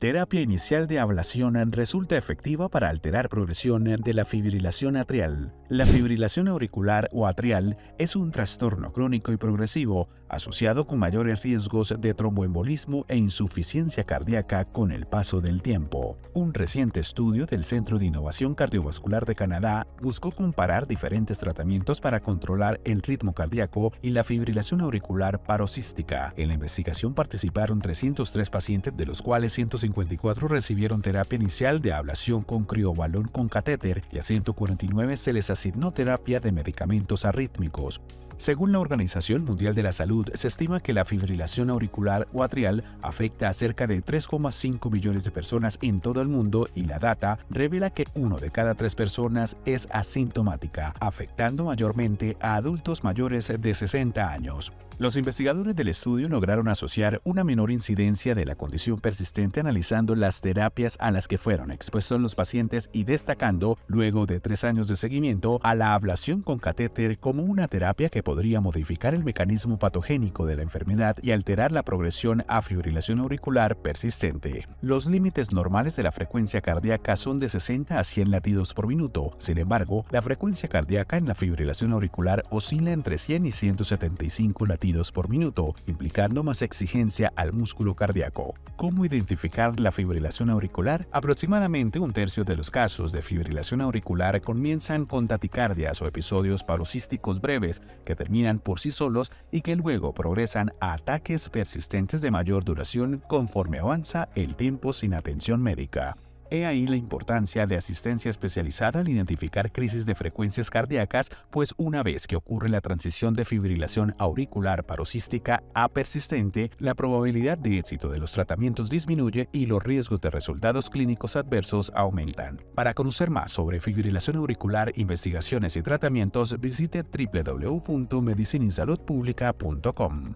Terapia inicial de ablación resulta efectiva para alterar progresión de la fibrilación atrial. La fibrilación auricular o atrial es un trastorno crónico y progresivo asociado con mayores riesgos de tromboembolismo e insuficiencia cardíaca con el paso del tiempo. Un reciente estudio del Centro de Innovación Cardiovascular de Canadá buscó comparar diferentes tratamientos para controlar el ritmo cardíaco y la fibrilación auricular paroxística. En la investigación participaron 303 pacientes, de los cuales 150 154 recibieron terapia inicial de ablación con criobalón con catéter y a 149 se les asignó terapia de medicamentos arrítmicos. Según la Organización Mundial de la Salud, se estima que la fibrilación auricular o atrial afecta a cerca de 3,5 millones de personas en todo el mundo y la data revela que uno de cada tres personas es asintomática, afectando mayormente a adultos mayores de 60 años. Los investigadores del estudio lograron asociar una menor incidencia de la condición persistente analizando las terapias a las que fueron expuestos los pacientes y destacando, luego de tres años de seguimiento, a la ablación con catéter como una terapia que podría modificar el mecanismo patogénico de la enfermedad y alterar la progresión a fibrilación auricular persistente. Los límites normales de la frecuencia cardíaca son de 60 a 100 latidos por minuto. Sin embargo, la frecuencia cardíaca en la fibrilación auricular oscila entre 100 y 175 latidos por minuto, implicando más exigencia al músculo cardíaco. ¿Cómo identificar la fibrilación auricular? Aproximadamente un tercio de los casos de fibrilación auricular comienzan con taticardias o episodios paroxísticos breves que terminan por sí solos y que luego progresan a ataques persistentes de mayor duración conforme avanza el tiempo sin atención médica. He ahí la importancia de asistencia especializada al identificar crisis de frecuencias cardíacas, pues una vez que ocurre la transición de fibrilación auricular paroxística a persistente, la probabilidad de éxito de los tratamientos disminuye y los riesgos de resultados clínicos adversos aumentan. Para conocer más sobre fibrilación auricular, investigaciones y tratamientos, visite www.medicininsaludpublica.com.